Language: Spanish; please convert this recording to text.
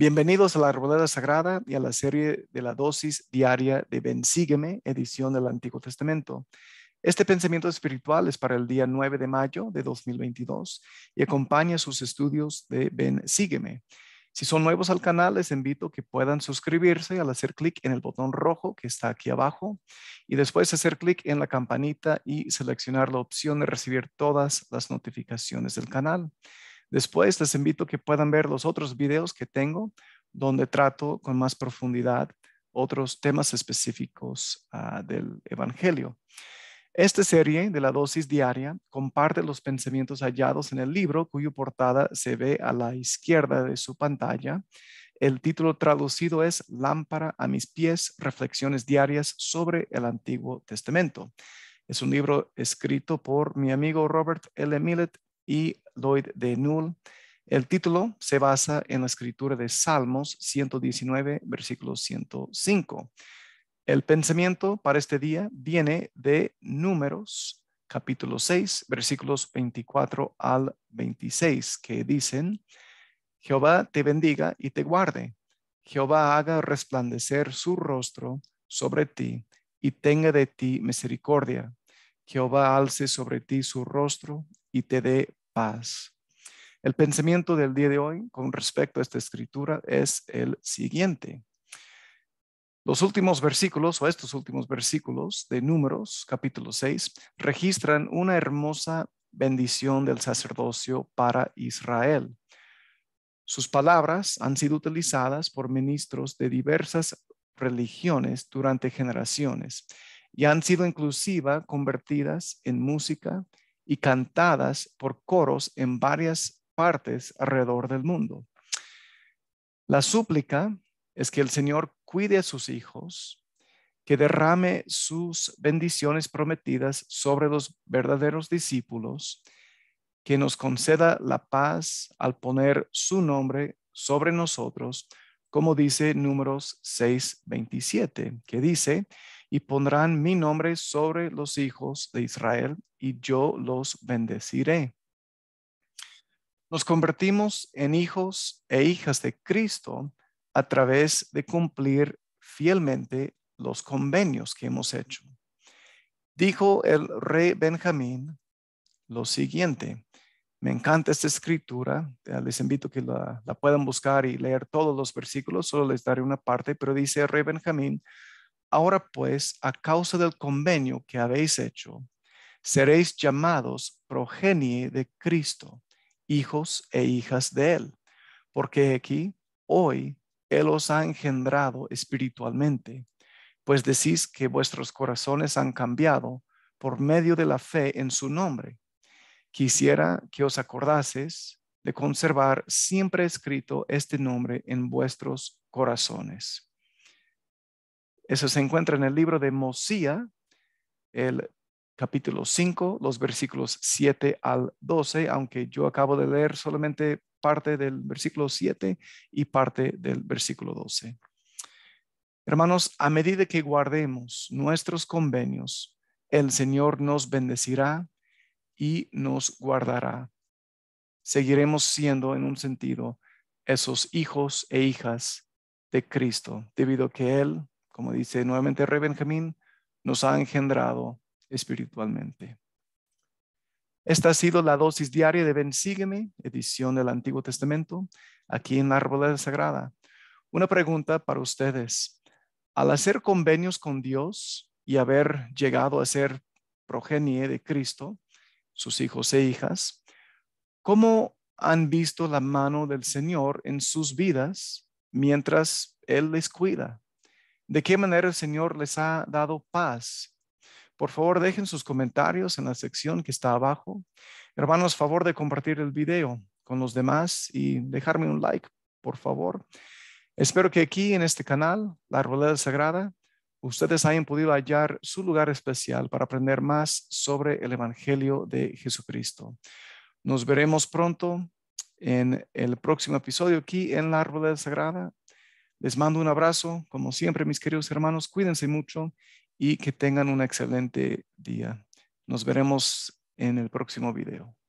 Bienvenidos a la Arboleda Sagrada y a la serie de la dosis diaria de Sígueme, edición del Antiguo Testamento. Este pensamiento espiritual es para el día 9 de mayo de 2022 y acompaña sus estudios de Sígueme. Si son nuevos al canal, les invito que puedan suscribirse al hacer clic en el botón rojo que está aquí abajo y después hacer clic en la campanita y seleccionar la opción de recibir todas las notificaciones del canal. Después les invito a que puedan ver los otros videos que tengo donde trato con más profundidad otros temas específicos ah, del Evangelio. Esta serie de la dosis diaria comparte los pensamientos hallados en el libro cuya portada se ve a la izquierda de su pantalla. El título traducido es Lámpara a mis pies, reflexiones diarias sobre el Antiguo Testamento. Es un libro escrito por mi amigo Robert L. Millet y Lloyd de Null. El título se basa en la escritura de Salmos 119, versículo 105. El pensamiento para este día viene de Números, capítulo 6, versículos 24 al 26, que dicen, Jehová te bendiga y te guarde. Jehová haga resplandecer su rostro sobre ti y tenga de ti misericordia. Jehová alce sobre ti su rostro y te dé el pensamiento del día de hoy con respecto a esta escritura es el siguiente. Los últimos versículos o estos últimos versículos de Números capítulo 6 registran una hermosa bendición del sacerdocio para Israel. Sus palabras han sido utilizadas por ministros de diversas religiones durante generaciones y han sido inclusiva convertidas en música y cantadas por coros en varias partes alrededor del mundo. La súplica es que el Señor cuide a sus hijos, que derrame sus bendiciones prometidas sobre los verdaderos discípulos, que nos conceda la paz al poner su nombre sobre nosotros, como dice números 6:27, que dice, y pondrán mi nombre sobre los hijos de Israel y yo los bendeciré. Nos convertimos en hijos e hijas de Cristo a través de cumplir fielmente los convenios que hemos hecho. Dijo el rey Benjamín lo siguiente. Me encanta esta escritura. Eh, les invito a que la, la puedan buscar y leer todos los versículos. Solo les daré una parte, pero dice el rey Benjamín, Ahora pues, a causa del convenio que habéis hecho, seréis llamados progenie de Cristo, hijos e hijas de Él, porque aquí, hoy, Él os ha engendrado espiritualmente, pues decís que vuestros corazones han cambiado por medio de la fe en su nombre. Quisiera que os acordases de conservar siempre escrito este nombre en vuestros corazones eso se encuentra en el libro de Mosía, el capítulo 5, los versículos 7 al 12, aunque yo acabo de leer solamente parte del versículo 7 y parte del versículo 12. Hermanos, a medida que guardemos nuestros convenios, el Señor nos bendecirá y nos guardará. Seguiremos siendo, en un sentido, esos hijos e hijas de Cristo, debido a que Él como dice nuevamente Rey Benjamín, nos ha engendrado espiritualmente. Esta ha sido la dosis diaria de Ben Sígueme, edición del Antiguo Testamento, aquí en la Arboleda Sagrada. Una pregunta para ustedes. Al hacer convenios con Dios y haber llegado a ser progenie de Cristo, sus hijos e hijas, ¿cómo han visto la mano del Señor en sus vidas mientras Él les cuida? de qué manera el Señor les ha dado paz. Por favor, dejen sus comentarios en la sección que está abajo. Hermanos, favor de compartir el video con los demás y dejarme un like, por favor. Espero que aquí en este canal, La Arboleda Sagrada, ustedes hayan podido hallar su lugar especial para aprender más sobre el Evangelio de Jesucristo. Nos veremos pronto en el próximo episodio aquí en La Arboleda Sagrada. Les mando un abrazo, como siempre, mis queridos hermanos, cuídense mucho y que tengan un excelente día. Nos veremos en el próximo video.